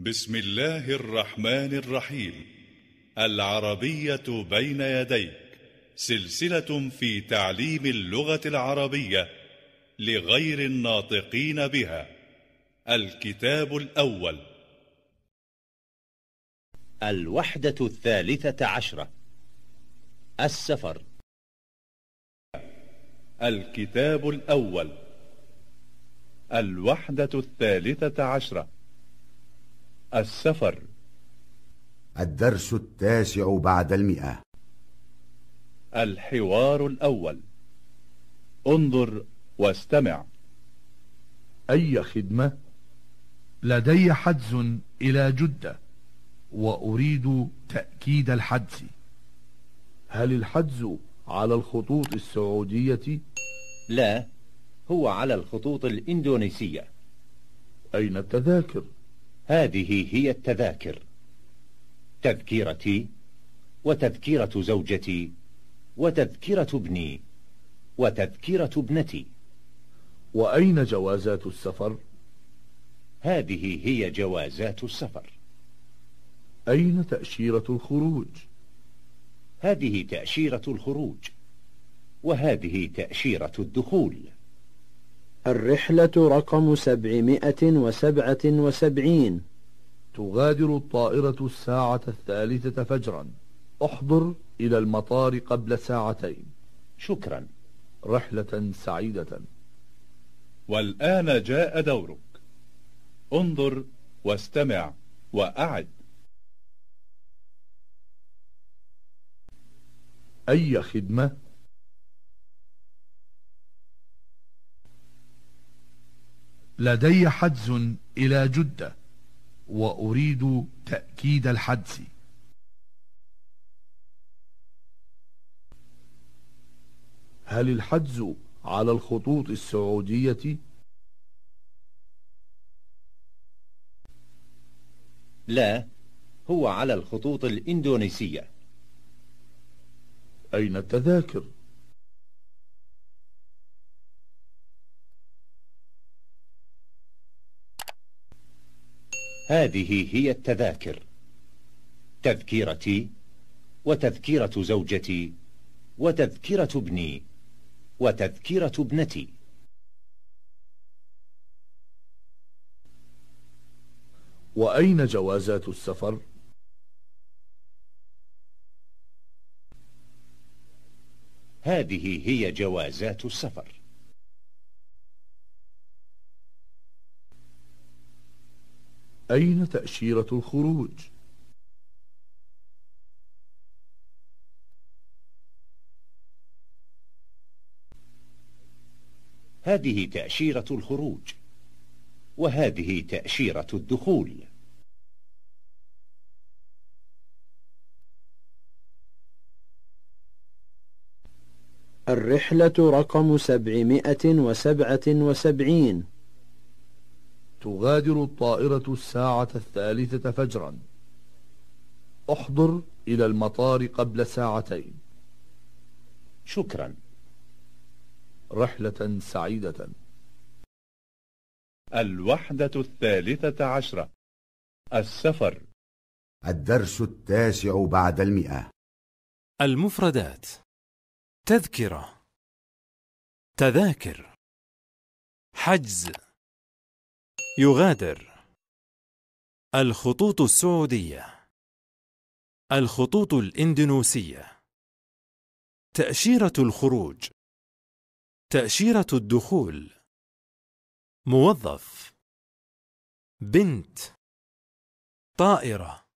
بسم الله الرحمن الرحيم العربية بين يديك سلسلة في تعليم اللغة العربية لغير الناطقين بها الكتاب الأول الوحدة الثالثة عشرة السفر الكتاب الأول الوحدة الثالثة عشرة السفر الدرس التاسع بعد المئة الحوار الأول انظر واستمع أي خدمة؟ لدي حجز إلى جدة وأريد تأكيد الحجز هل الحجز على الخطوط السعودية؟ لا هو على الخطوط الإندونيسية أين التذاكر؟ هذه هي التذاكر تذكيرتي وتذكيرة زوجتي وتذكرة ابني وتذكرة ابنتي وأين جوازات السفر؟ هذه هي جوازات السفر أين تأشيرة الخروج؟ هذه تأشيرة الخروج وهذه تأشيرة الدخول الرحلة رقم سبعمائة وسبعة وسبعين تغادر الطائرة الساعة الثالثة فجرا احضر إلى المطار قبل ساعتين شكرا رحلة سعيدة والآن جاء دورك انظر واستمع وأعد أي خدمة؟ لدي حجز إلى جدة وأريد تأكيد الحجز هل الحجز على الخطوط السعودية؟ لا هو على الخطوط الإندونيسية أين التذاكر؟ هذه هي التذاكر تذكيرتي وتذكيرة زوجتي وتذكرة ابني وتذكرة ابنتي وأين جوازات السفر؟ هذه هي جوازات السفر أين تأشيرة الخروج؟ هذه تأشيرة الخروج وهذه تأشيرة الدخول الرحلة رقم سبعمائة وسبعة وسبعين تغادر الطائرة الساعة الثالثة فجرا احضر إلى المطار قبل ساعتين شكرا رحلة سعيدة الوحدة الثالثة عشرة السفر الدرس التاسع بعد المئة المفردات تذكرة تذاكر حجز يغادر الخطوط السعودية الخطوط الإندونيسية تأشيرة الخروج تأشيرة الدخول موظف بنت طائرة